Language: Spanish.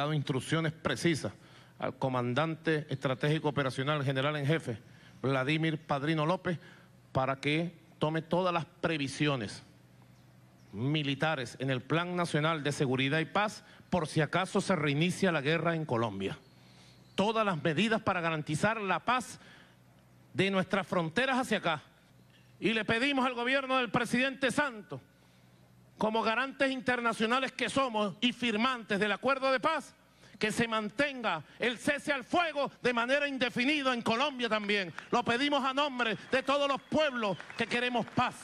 dado instrucciones precisas al comandante estratégico operacional general en jefe, Vladimir Padrino López, para que tome todas las previsiones militares en el Plan Nacional de Seguridad y Paz por si acaso se reinicia la guerra en Colombia. Todas las medidas para garantizar la paz de nuestras fronteras hacia acá. Y le pedimos al gobierno del presidente Santos como garantes internacionales que somos y firmantes del acuerdo de paz, que se mantenga el cese al fuego de manera indefinida en Colombia también. Lo pedimos a nombre de todos los pueblos que queremos paz.